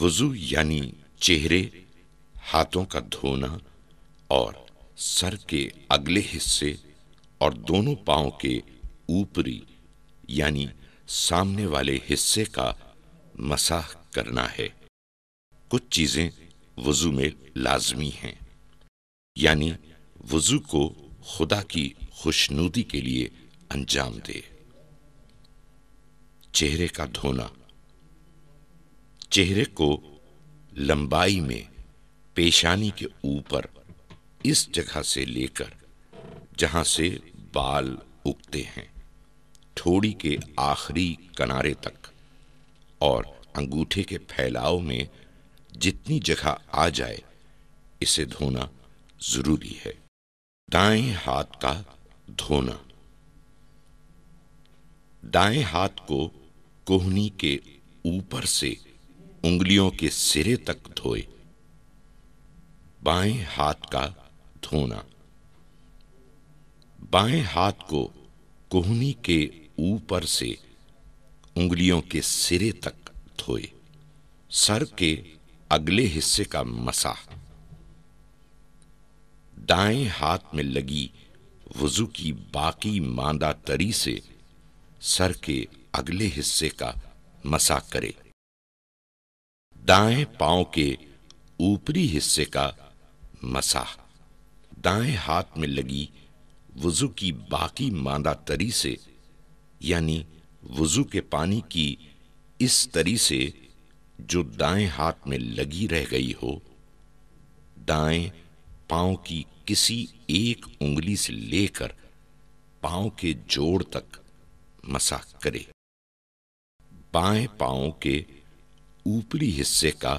وضو یعنی چہرے ہاتھوں کا دھونا اور سر کے اگلے حصے اور دونوں پاؤں کے اوپری یعنی سامنے والے حصے کا مساح کرنا ہے کچھ چیزیں وضو میں لازمی ہیں یعنی وضو کو خدا کی خوشنودی کے لیے انجام دے چہرے کا دھونا چہرے کو لمبائی میں پیشانی کے اوپر اس جگہ سے لے کر جہاں سے بال اگتے ہیں تھوڑی کے آخری کنارے تک اور انگوٹھے کے پھیلاؤ میں جتنی جگہ آ جائے اسے دھونا ضروری ہے دائیں ہاتھ کا دھونا دائیں ہاتھ کو کوہنی کے اوپر سے انگلیوں کے سرے تک دھوئے بائیں ہاتھ کا دھونا بائیں ہاتھ کو کوہنی کے اوپر سے انگلیوں کے سرے تک دھوئے سر کے اگلے حصے کا مسا دائیں ہاتھ میں لگی وضو کی باقی ماندہ تری سے سر کے اگلے حصے کا مسا کرے دائیں پاؤں کے اوپری حصے کا مساح دائیں ہاتھ میں لگی وضو کی باقی ماندہ تری سے یعنی وضو کے پانی کی اس تری سے جو دائیں ہاتھ میں لگی رہ گئی ہو دائیں پاؤں کی کسی ایک انگلی سے لے کر پاؤں کے جوڑ تک مسا کرے بائیں پاؤں کے اوپری حصے کا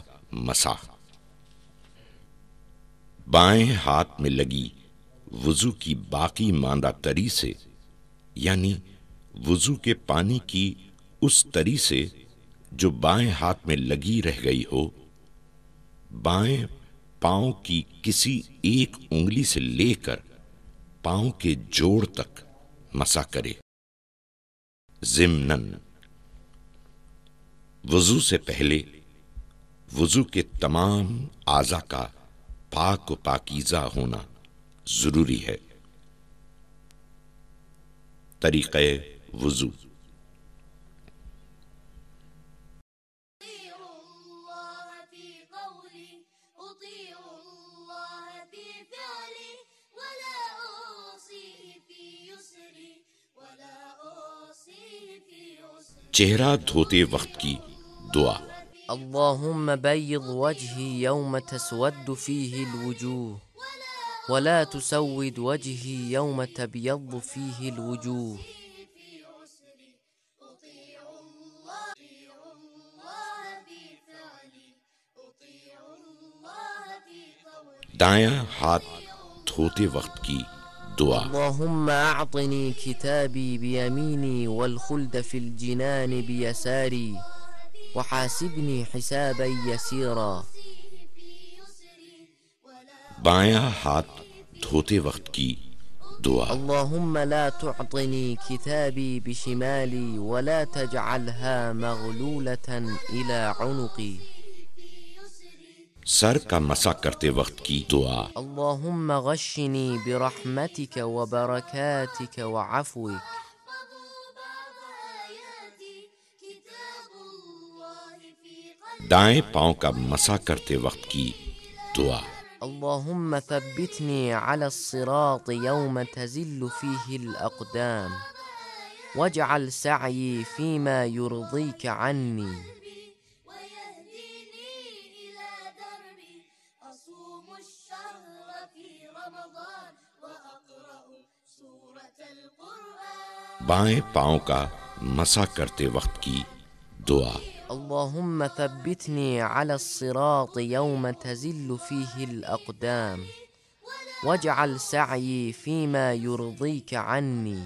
مسا ہاتھ میں لگی وضو کی باقی ماندہ تری سے یعنی وضو کے پانی کی اس تری سے جو بائیں ہاتھ میں لگی رہ گئی ہو بائیں پاؤں کی کسی ایک انگلی سے لے کر پاؤں کے جوڑ تک مسا کرے وضو سے پہلے وضو کے تمام اعضا کا پاک و پاکیزہ ہونا ضروری ہے طریقہ وضو چہرہ دھوتے وقت کی الدعاء اللهم بيض وجهي يوم تسود فيه الوجوه ولا تسود وجهي يوم تبيض فيه الوجوه دایا ہاتھ دھوتے وقت کی دعا اللهم أعطني كتابي بيميني والخلد في الجنان بيساري وحاسبني حسابا يسيرا بايا حات دھوتے وقت کی دعا اللهم لا تعطني كتابي بشمالي ولا تجعلها مغلولة إلى عنقي سر کا مسا کرتے وقت کی دعا اللهم غشني برحمتك وبركاتك وعفوك دائیں پاؤں کا مسا کرتے وقت کی دعا اللهم ثبتني على الصراط يوم تزل فيه الأقدام واجعل سعي فيما يرضيك عني بائیں پاؤں کا مسا کرتے وقت کی دعا اللهم ثبتني على الصراط يوم تزل فيه الأقدام واجعل سعيي فيما يرضيك عني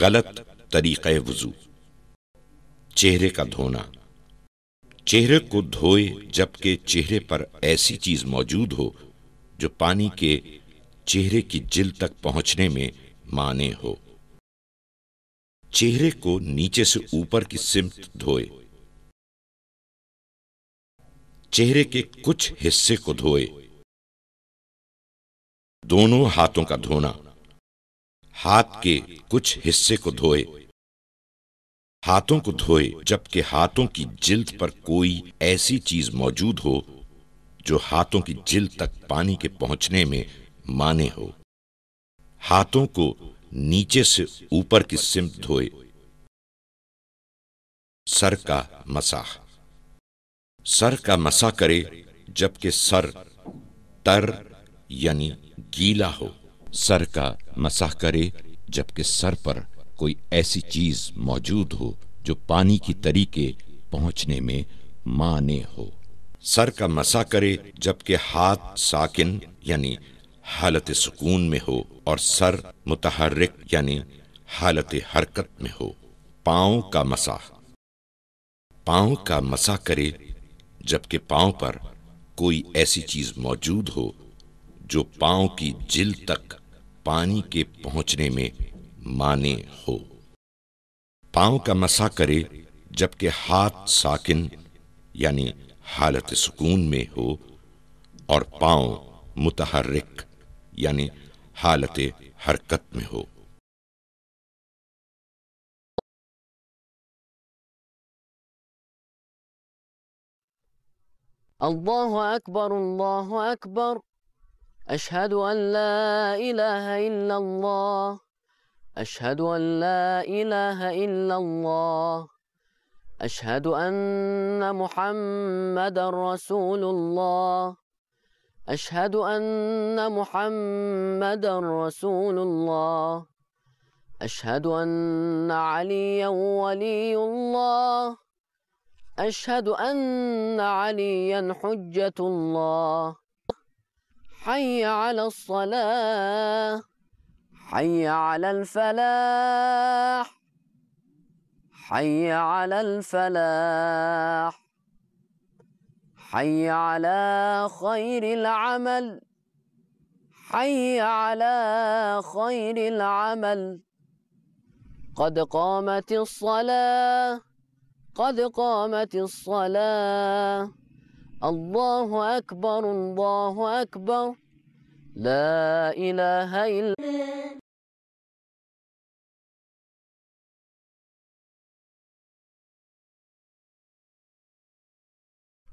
غلط طریقہ وضو چہرے کا دھونا چہرے کو دھوئے جبکہ چہرے پر ایسی چیز موجود ہو جو پانی کے چہرے کی جل تک پہنچنے میں مانے ہو چہرے کو نیچے سے اوپر کی سمت دھوئے چہرے کے کچھ حصے کو دھوئے دونوں ہاتھوں کا دھونا ہاتھ کے کچھ حصے کو دھوئے ہاتھوں کو دھوئے جبکہ ہاتھوں کی جلد پر کوئی ایسی چیز موجود ہو جو ہاتھوں کی جلد تک پانی کے پہنچنے میں مانے ہو ہاتھوں کو نیچے سے اوپر کی سمت دھوئے سر کا مساح سر کا مسا کرے جبکہ سر تر یعنی گیلا ہو سر کا مسا کرے جبکہ سر پر کوئی ایسی چیز موجود ہو جو پانی کی طریقے پہنچنے میں مانے ہو سر کا مسا کرے جبکہ ہاتھ ساکن یعنی حالت سکون میں ہو اور سر متحرک یعنی حالت حرکت میں ہو پاؤں کا مسا پاؤں کا مسا کرے جبکہ پاؤں پر کوئی ایسی چیز موجود ہو جو پاؤں کی جل تک پانی کے پہنچنے میں مانے ہو پاؤں کا مسا کرے جبکہ ہاتھ ساکن یعنی حالت سکون میں ہو اور پاؤں متحرک یعنی يعني حالت حرکت میں ہو الله أكبر الله أكبر أشهد أن لا إله إلا الله أشهد أن لا إله إلا الله أشهد أن محمد رسول الله أشهد أن محمدا رسول الله أشهد أن عليا ولي الله أشهد أن عليا حجة الله حي على الصلاة حي على الفلاح حي على الفلاح حي على خير العمل حي على خير العمل قد قامت الصلاة قد قامت الصلاة الله أكبر الله أكبر لا إله إلا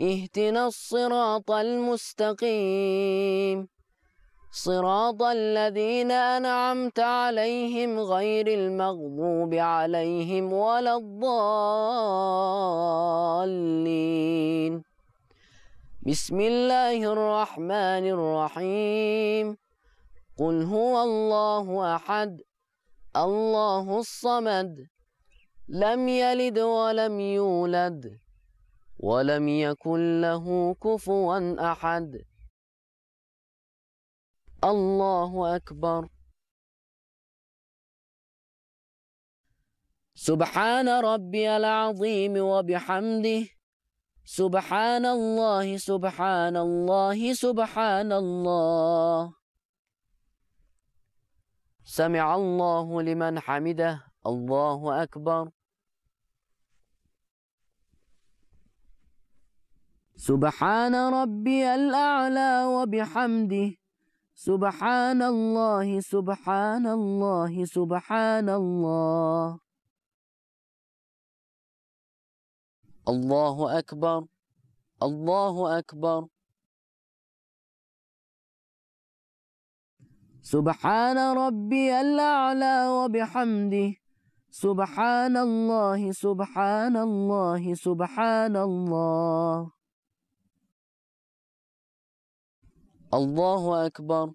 اهدنا الصراط المستقيم صراط الذين أنعمت عليهم غير المغضوب عليهم ولا الضالين بسم الله الرحمن الرحيم قل هو الله أحد الله الصمد لم يلد ولم يولد ولم يكن له كفوا أحد الله أكبر سبحان ربي العظيم وبحمده سبحان الله سبحان الله سبحان الله سمع الله لمن حمده الله أكبر سبحان ربي الأعلى وبحمده سبحان الله سبحان الله سبحان الله الله أكبر الله أكبر سبحان ربي الأعلى وبحمده سبحان الله سبحان الله سبحان الله الله أكبر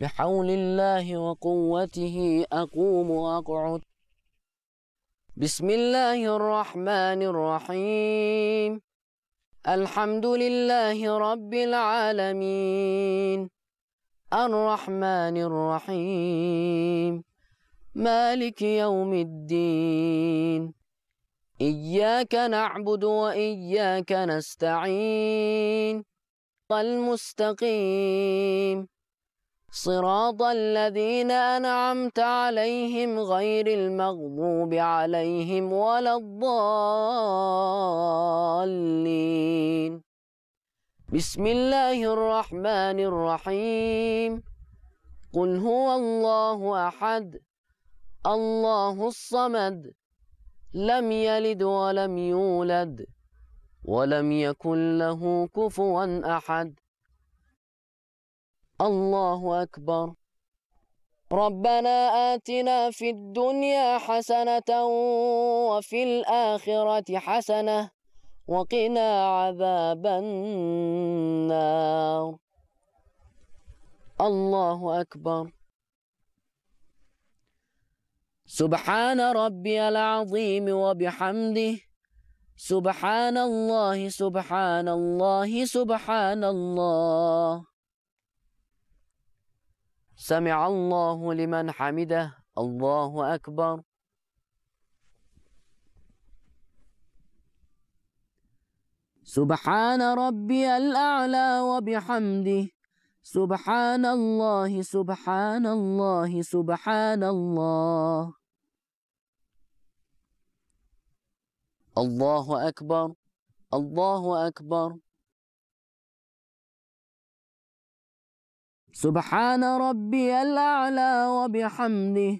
بحول الله وقوته أقوم وأقعد بسم الله الرحمن الرحيم الحمد لله رب العالمين الرحمن الرحيم مالك يوم الدين إياك نعبد وإياك نستعين المستقيم صراط الذين أنعمت عليهم غير المغضوب عليهم ولا الضالين بسم الله الرحمن الرحيم قل هو الله أحد الله الصمد لم يلد ولم يولد ولم يكن له كفوا أحد الله أكبر ربنا آتنا في الدنيا حسنة وفي الآخرة حسنة وقنا عذاب النار الله أكبر سبحان ربي العظيم وبحمده سبحان الله سبحان الله سبحان الله سمع الله لمن حمده الله أكبر سبحان ربي الأعلى وبحمده سبحان الله سبحان الله سبحان الله الله أكبر الله أكبر سبحان ربي الأعلى وبحمده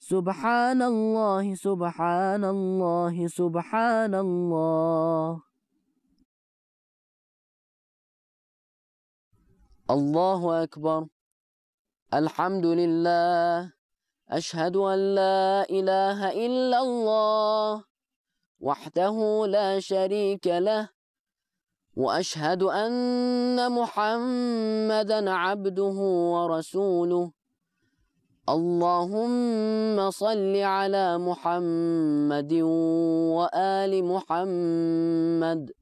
سبحان الله سبحان الله سبحان الله الله أكبر الحمد لله أشهد أن لا إله إلا الله وحده لا شريك له واشهد ان محمدا عبده ورسوله اللهم صل على محمد وال محمد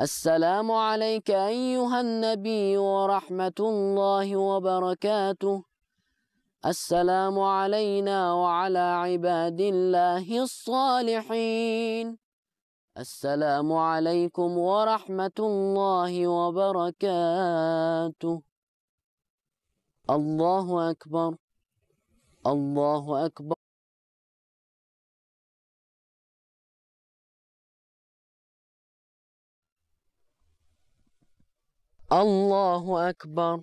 السلام عليك ايها النبي ورحمه الله وبركاته السلام علينا وعلى عباد الله الصالحين السلام عليكم ورحمة الله وبركاته الله أكبر الله أكبر الله أكبر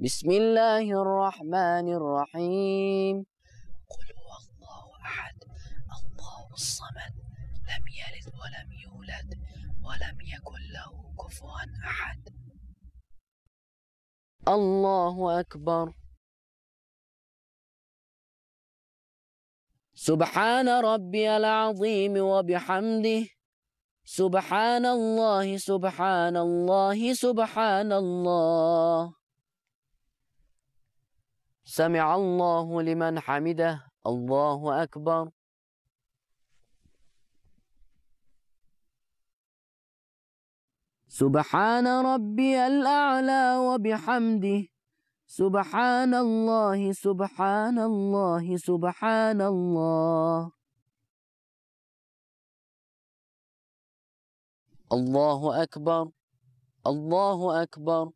بسم الله الرحمن الرحيم قل هو الله أحد الله الصمد لم يلد ولم يولد ولم يكن له كفوا أحد الله أكبر سبحان ربي العظيم وبحمده سبحان الله سبحان الله سبحان الله سمع الله لمن حمده الله أكبر سبحان ربي الأعلى وبحمده سبحان الله سبحان الله سبحان الله الله أكبر الله أكبر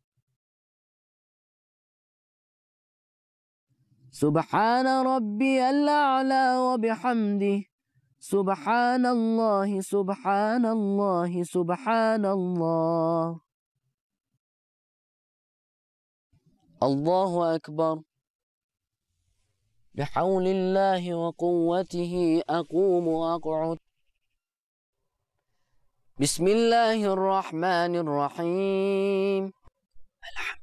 سبحان ربي الأعلى وبحمده سبحان الله سبحان الله سبحان الله الله أكبر بحول الله وقوته أقوم وأقعد بسم الله الرحمن الرحيم الحمد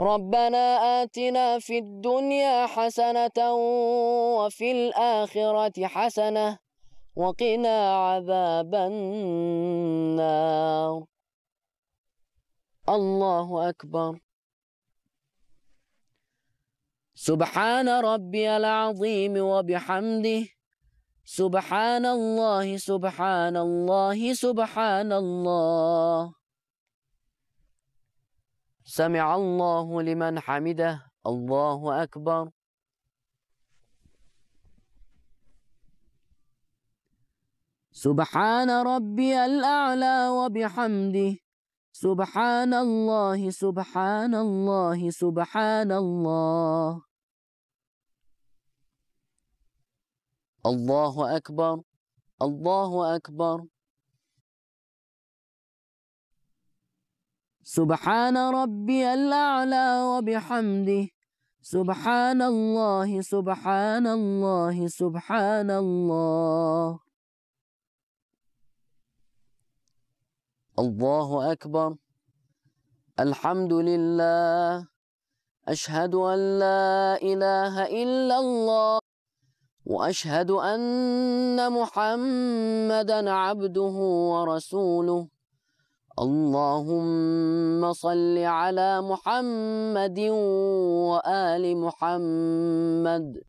ربنا آتنا في الدنيا حسنة وفي الآخرة حسنة وقنا عذاب النار الله أكبر سبحان ربي العظيم وبحمده سبحان الله سبحان الله سبحان الله سمع الله لمن حمده الله أكبر سبحان ربي الأعلى وبحمده سبحان الله سبحان الله سبحان الله الله أكبر الله أكبر سبحان ربي الأعلى وبحمده سبحان الله سبحان الله سبحان الله الله أكبر الحمد لله أشهد أن لا إله إلا الله وأشهد أن محمدا عبده ورسوله اللهم صل على محمد وآل محمد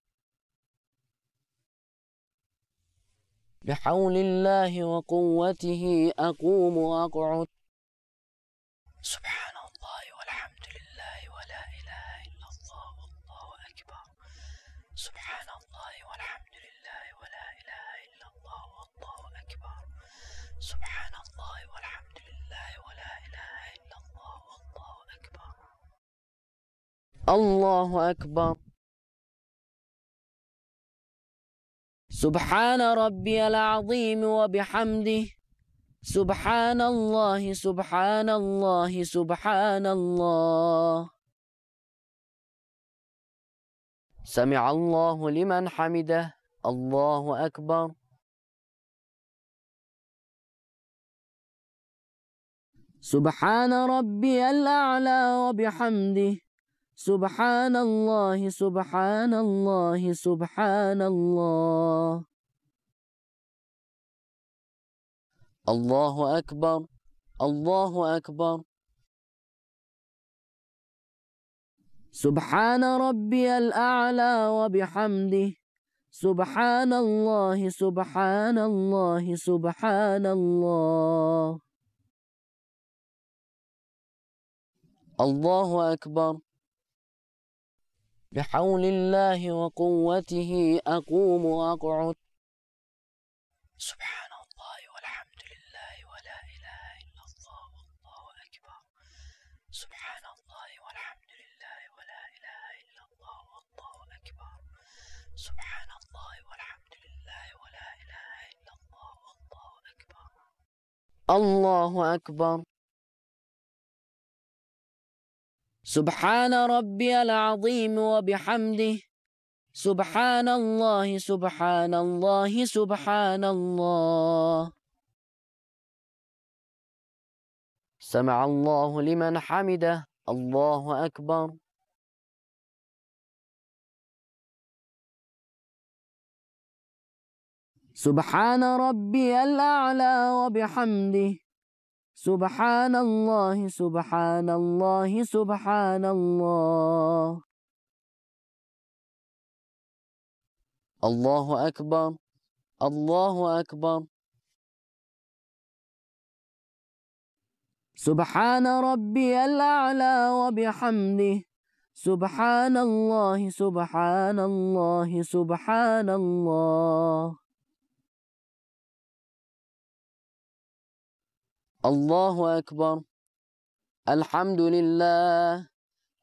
بحول الله وقوته أقوم وأقعد سبحان الله أكبر سبحان ربي العظيم وبحمده سبحان الله سبحان الله سبحان الله سمع الله لمن حمده الله أكبر سبحان ربي الأعلى وبحمده سبحان الله سبحان الله سبحان الله الله أكبر الله أكبر سبحان ربي الأعلى وبحمده سبحان الله سبحان الله سبحان الله الله أكبر بحول الله وقوته أقوم وأقعد سبحان الله والحمد لله ولا إله إلا الله والله أكبر سبحان الله والحمد لله ولا إله إلا الله والله أكبر سبحان الله والحمد لله ولا إله إلا الله والله أكبر الله أكبر سبحان ربي العظيم وبحمده سبحان الله سبحان الله سبحان الله سمع الله لمن حمده الله أكبر سبحان ربي الأعلى وبحمده سبحان الله سبحان الله سبحان الله الله أكبر الله أكبر سبحان ربي الأعلى وبحمده سبحان الله سبحان الله سبحان الله الله أكبر الحمد لله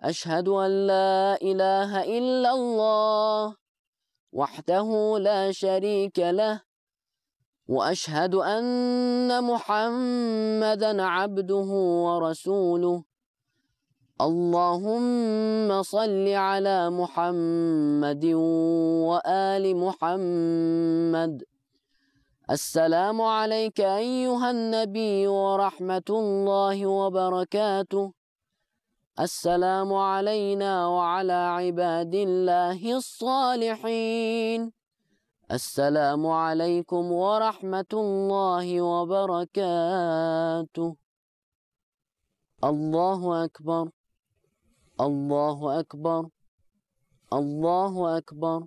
أشهد أن لا إله إلا الله وحده لا شريك له وأشهد أن محمدا عبده ورسوله اللهم صل على محمد وآل محمد السلام عليك أيها النبي ورحمة الله وبركاته السلام علينا وعلى عباد الله الصالحين السلام عليكم ورحمة الله وبركاته الله أكبر الله أكبر الله أكبر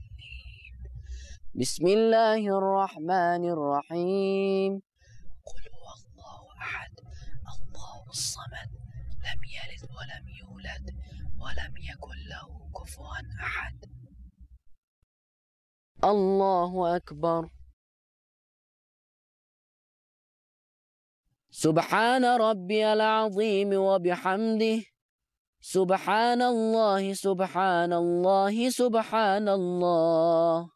بسم الله الرحمن الرحيم قل هو الله أحد الله الصمد لم يلد ولم يولد ولم يكن له كفوا أحد الله أكبر سبحان ربي العظيم وبحمده سبحان الله سبحان الله سبحان الله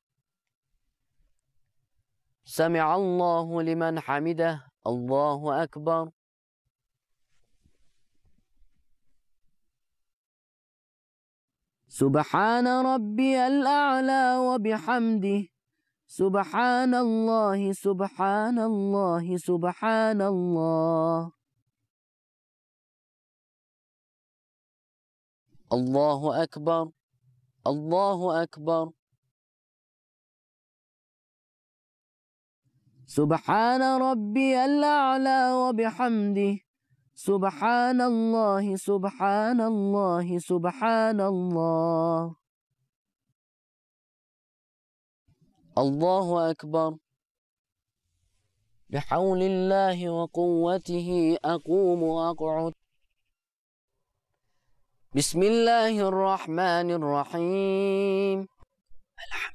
سمع الله لمن حمده الله أكبر سبحان ربي الأعلى وبحمده سبحان الله سبحان الله سبحان الله الله أكبر الله أكبر سبحان ربي الأعلى وبحمده سبحان الله سبحان الله سبحان الله الله أكبر بحول الله وقوته أقوم وأقعد بسم الله الرحمن الرحيم الحمد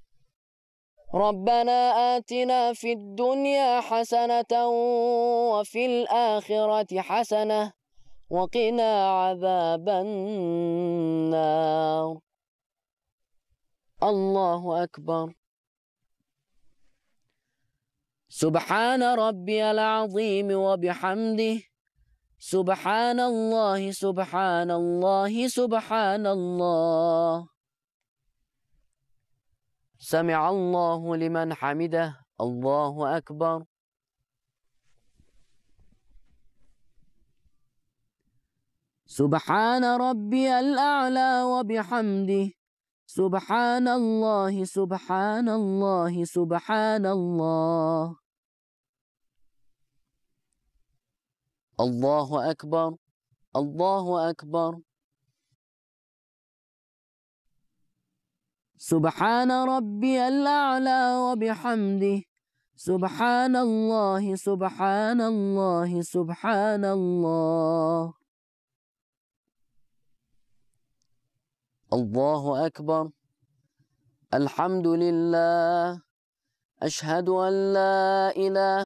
ربنا آتنا في الدنيا حسنة وفي الآخرة حسنة وقنا عذاب النار الله أكبر سبحان ربي العظيم وبحمده سبحان الله سبحان الله سبحان الله سمع الله لمن حمده الله أكبر سبحان ربي الأعلى وبحمده سبحان الله سبحان الله سبحان الله الله أكبر الله أكبر سبحان ربي الأعلى وبحمده سبحان الله سبحان الله سبحان الله الله أكبر الحمد لله أشهد أن لا إله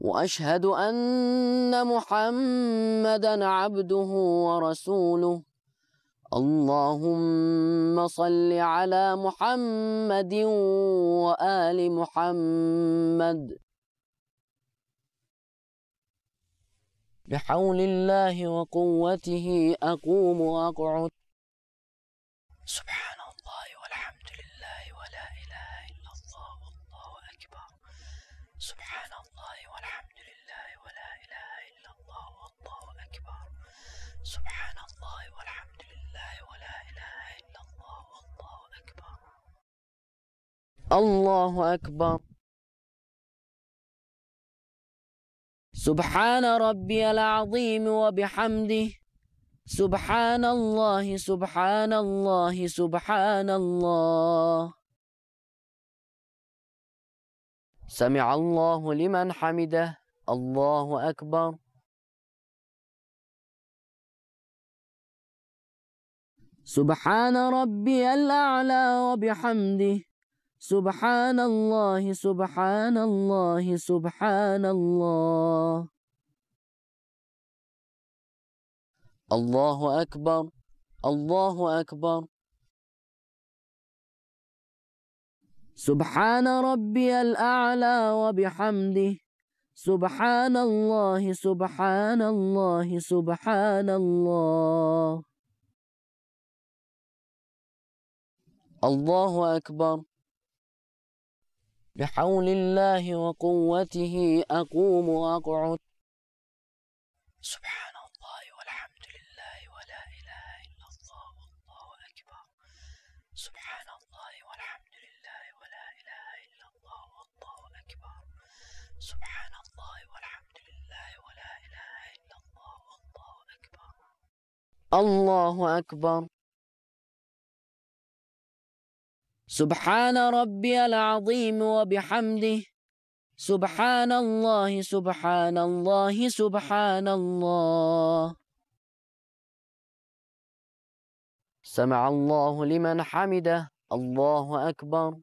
وأشهد أن محمدا عبده ورسوله اللهم صل على محمد وآل محمد بحول الله وقوته أقوم وأقعد سبحان الله أكبر سبحان ربي العظيم وبحمده سبحان الله سبحان الله سبحان الله سمع الله لمن حمده الله أكبر سبحان ربي الأعلى وبحمده سبحان الله سبحان الله سبحان الله الله أكبر الله أكبر سبحان ربي الأعلى وبحمده سبحان الله سبحان الله سبحان الله الله أكبر بحول الله وقوته أقوم وأقعد سبحان الله والحمد لله ولا إله إلا الله والله أكبر سبحان الله والحمد لله ولا إله إلا الله والله أكبر سبحان الله والحمد لله ولا إله إلا الله والله أكبر الله أكبر سبحان ربي العظيم وبحمده سبحان الله سبحان الله سبحان الله سمع الله لمن حمده الله أكبر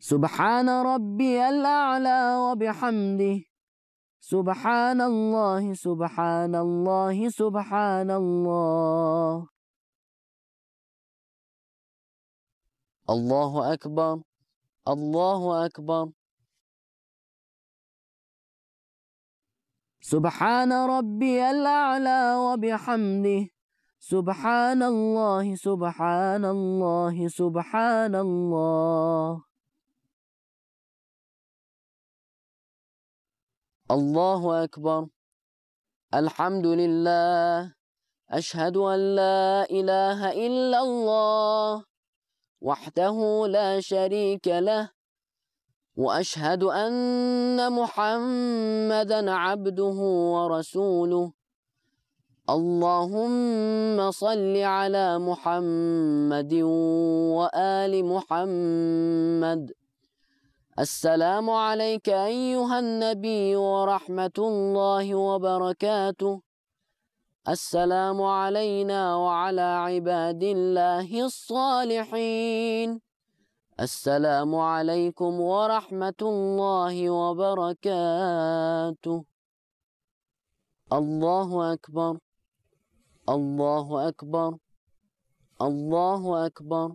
سبحان ربي الأعلى وبحمده سبحان الله سبحان الله سبحان الله الله أكبر الله أكبر سبحان ربي الأعلى وبحمده سبحان الله سبحان الله سبحان الله الله أكبر الحمد لله أشهد أن لا إله إلا الله وحده لا شريك له وأشهد أن محمدا عبده ورسوله اللهم صل على محمد وآل محمد السلام عليك أيها النبي ورحمة الله وبركاته السلام علينا وعلى عباد الله الصالحين السلام عليكم ورحمة الله وبركاته الله أكبر الله أكبر الله أكبر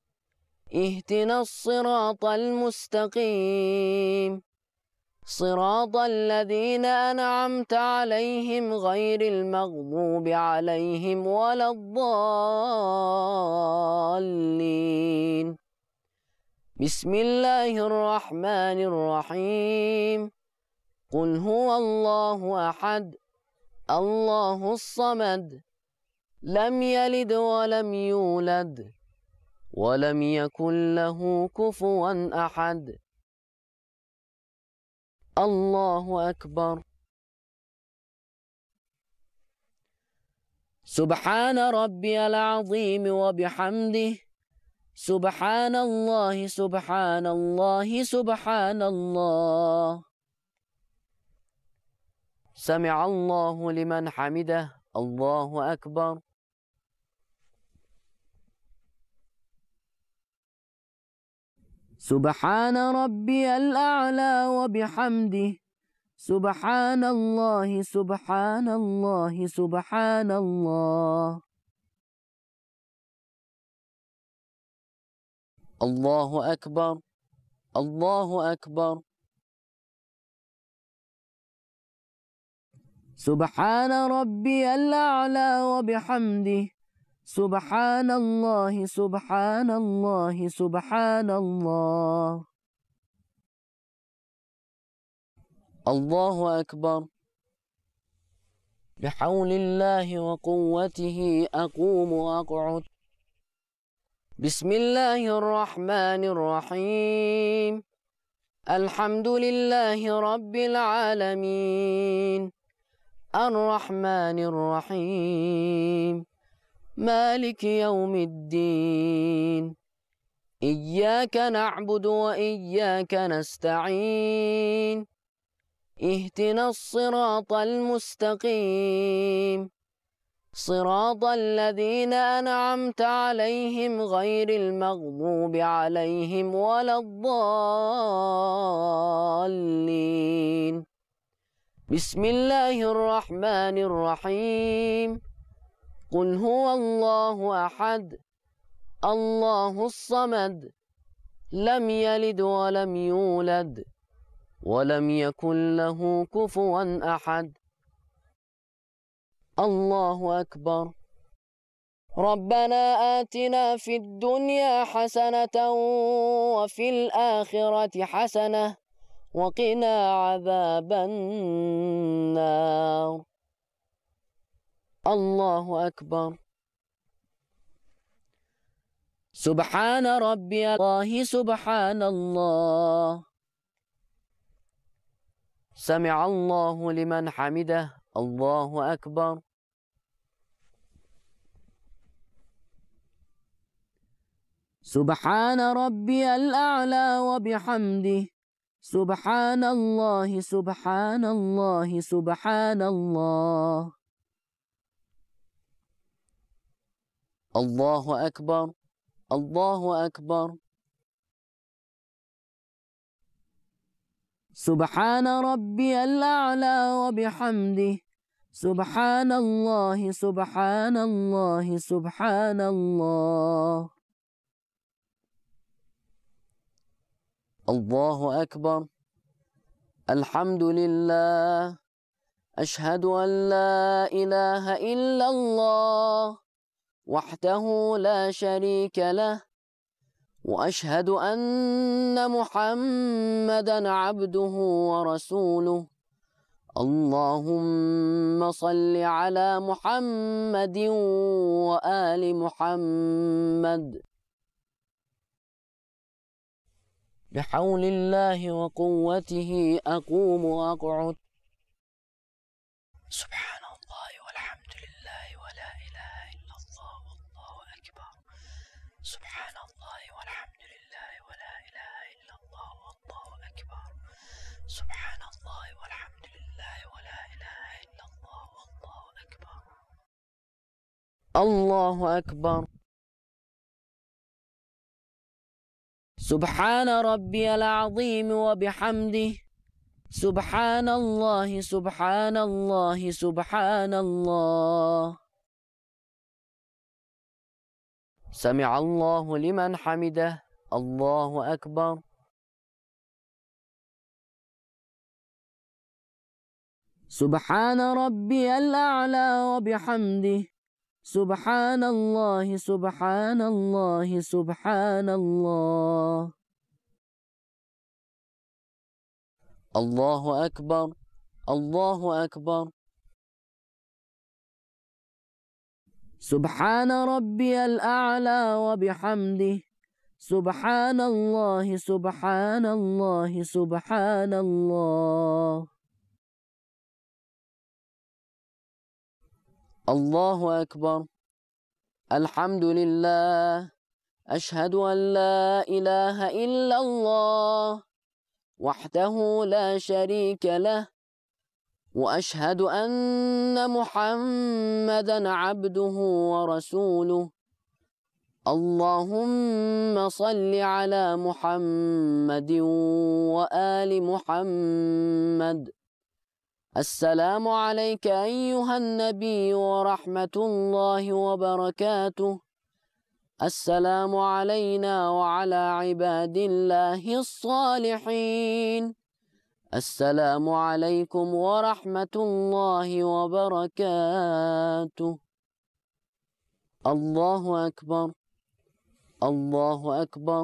اهدنا الصراط المستقيم صراط الذين أنعمت عليهم غير المغضوب عليهم ولا الضالين بسم الله الرحمن الرحيم قل هو الله أحد الله الصمد لم يلد ولم يولد ولم يكن له كفوا أحد الله أكبر سبحان ربي العظيم وبحمده سبحان الله سبحان الله سبحان الله سمع الله لمن حمده الله أكبر سبحان ربي الأعلى وبحمده سبحان الله سبحان الله سبحان الله الله أكبر الله أكبر سبحان ربي الأعلى وبحمده سبحان الله سبحان الله سبحان الله الله أكبر بحول الله وقوته أقوم وأقعد بسم الله الرحمن الرحيم الحمد لله رب العالمين الرحمن الرحيم مالك يوم الدين إياك نعبد وإياك نستعين اهتنا الصراط المستقيم صراط الذين أنعمت عليهم غير المغضوب عليهم ولا الضالين بسم الله الرحمن الرحيم قل هو الله أحد الله الصمد لم يلد ولم يولد ولم يكن له كفوا أحد الله أكبر ربنا آتنا في الدنيا حسنة وفي الآخرة حسنة وقنا عذاب النار الله أكبر سبحان ربي الله سبحان الله سمع الله لمن حمده الله أكبر سبحان ربي الأعلى وبحمده سبحان الله سبحان الله سبحان الله الله أكبر الله أكبر سبحان ربي الأعلى وبحمده سبحان الله سبحان الله سبحان الله الله أكبر الحمد لله أشهد أن لا إله إلا الله وحده لا شريك له واشهد ان محمدا عبده ورسوله اللهم صل على محمد وال محمد بحول الله وقوته اقوم واقعد سبحان الله أكبر سبحان ربي العظيم وبحمده سبحان الله سبحان الله سبحان الله سمع الله لمن حمده الله أكبر سبحان ربي الأعلى وبحمده سبحان الله سبحان الله سبحان الله الله أكبر الله أكبر سبحان ربي الأعلى وبحمده سبحان الله سبحان الله سبحان الله الله أكبر الحمد لله أشهد أن لا إله إلا الله وحده لا شريك له وأشهد أن محمدا عبده ورسوله اللهم صل على محمد وآل محمد السلام عليك أيها النبي ورحمة الله وبركاته السلام علينا وعلى عباد الله الصالحين السلام عليكم ورحمة الله وبركاته الله أكبر الله أكبر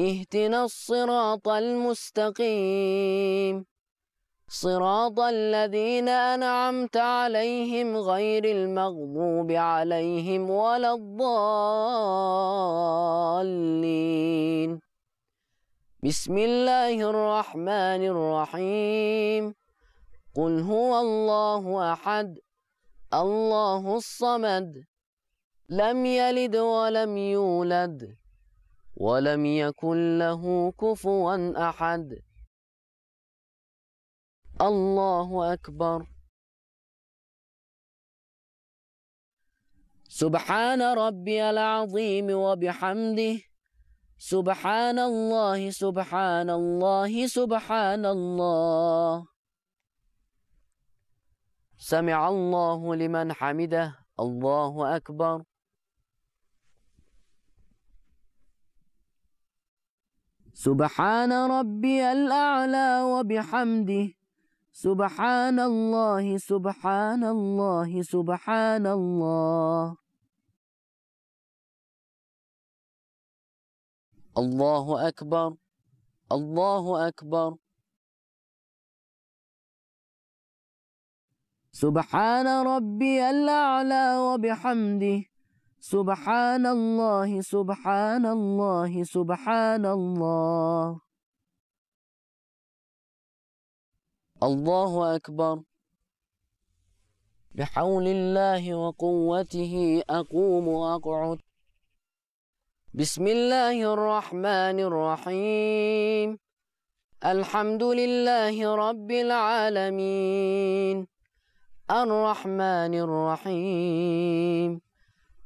اهدنا الصراط المستقيم صراط الذين أنعمت عليهم غير المغضوب عليهم ولا الضالين بسم الله الرحمن الرحيم قل هو الله أحد الله الصمد لم يلد ولم يولد ولم يكن له كفوا أحد الله أكبر سبحان ربي العظيم وبحمده سبحان الله سبحان الله سبحان الله سمع الله لمن حمده الله أكبر سبحان ربي الأعلى وبحمده سبحان الله سبحان الله سبحان الله الله أكبر الله أكبر سبحان ربي الأعلى وبحمده سبحان الله سبحان الله سبحان الله الله أكبر بحول الله وقوته أقوم وأقعد بسم الله الرحمن الرحيم الحمد لله رب العالمين الرحمن الرحيم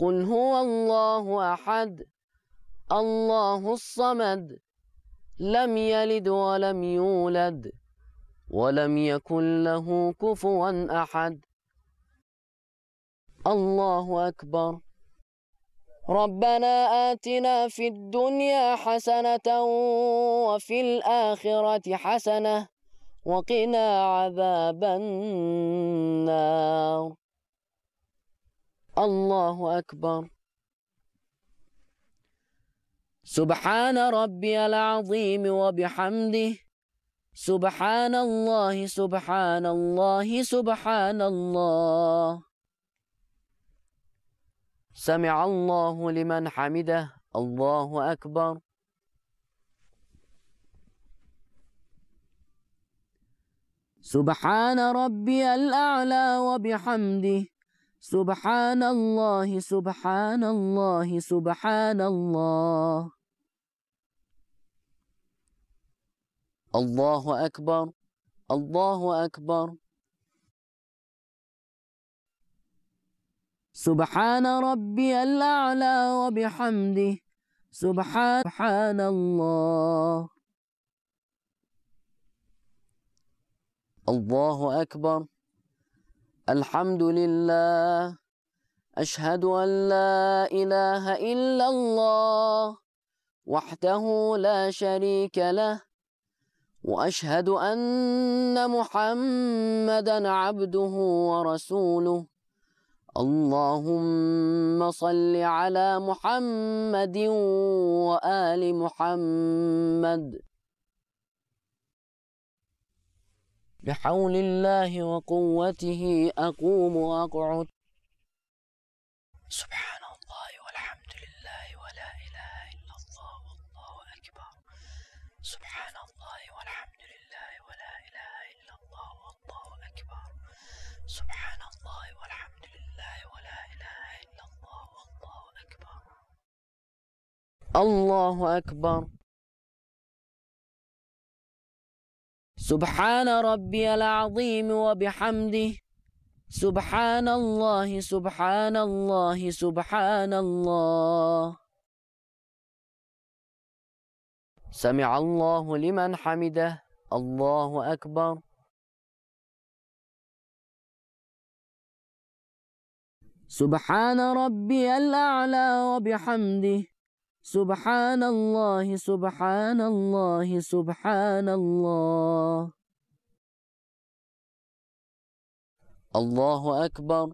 قل هو الله أحد الله الصمد لم يلد ولم يولد ولم يكن له كفوا أحد الله أكبر ربنا آتنا في الدنيا حسنة وفي الآخرة حسنة وقنا عذاب النار الله أكبر سبحان ربي العظيم وبحمده سبحان الله سبحان الله سبحان الله سمع الله لمن حمده الله أكبر سبحان ربي الأعلى وبحمده سبحان الله سبحان الله سبحان الله الله أكبر الله أكبر سبحان ربي الأعلى وبحمده سبحان الله الله أكبر الحمد لله أشهد أن لا إله إلا الله وحده لا شريك له وأشهد أن محمدا عبده ورسوله اللهم صل على محمد وآل محمد بحول الله وقوته أقوم وأقعد سبحان الله والحمد لله ولا إله إلا الله والله أكبر سبحان الله والحمد لله ولا إله إلا الله والله أكبر سبحان الله والحمد لله ولا إله إلا الله والله أكبر الله أكبر سبحان ربي العظيم وبحمده سبحان الله سبحان الله سبحان الله سمع الله لمن حمده الله أكبر سبحان ربي الأعلى وبحمده سبحان الله سبحان الله سبحان الله الله أكبر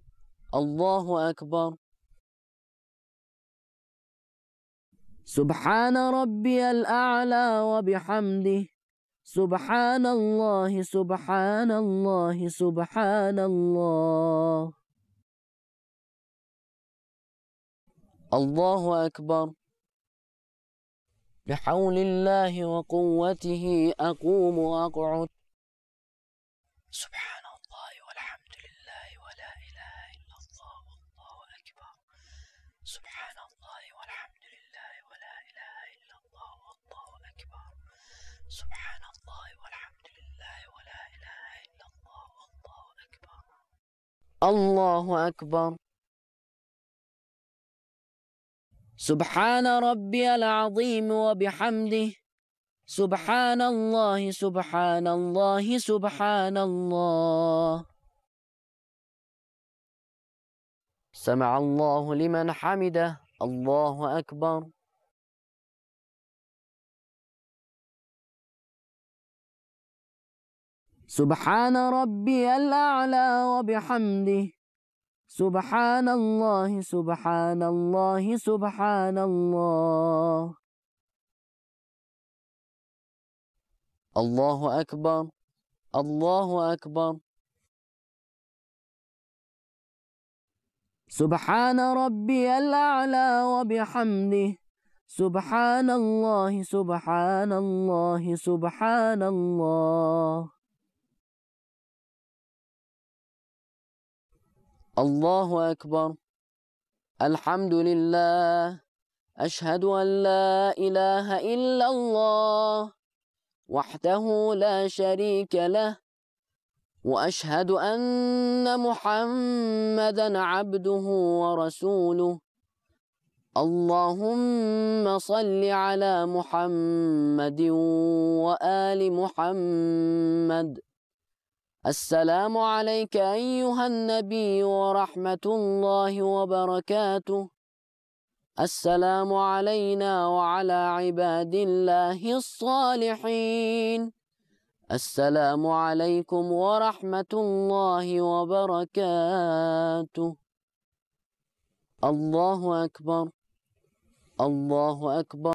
الله أكبر سبحان ربي الأعلى وبحمده سبحان الله سبحان الله سبحان الله الله أكبر بحول الله وقوته أقوم وأقعد سبحان الله والحمد لله ولا إله إلا الله والله أكبر سبحان الله والحمد لله ولا إله إلا الله والله أكبر سبحان الله والحمد لله ولا إله إلا الله والله أكبر الله أكبر سبحان ربي العظيم وبحمده سبحان الله سبحان الله سبحان الله سمع الله لمن حمده الله أكبر سبحان ربي الأعلى وبحمده سبحان الله سبحان الله سبحان الله الله أكبر الله أكبر سبحان ربي الأعلى وبحمده سبحان الله سبحان الله سبحان الله الله أكبر الحمد لله أشهد أن لا إله إلا الله وحده لا شريك له وأشهد أن محمدا عبده ورسوله اللهم صل على محمد وآل محمد السلام عليك أيها النبي ورحمة الله وبركاته السلام علينا وعلى عباد الله الصالحين السلام عليكم ورحمة الله وبركاته الله أكبر الله أكبر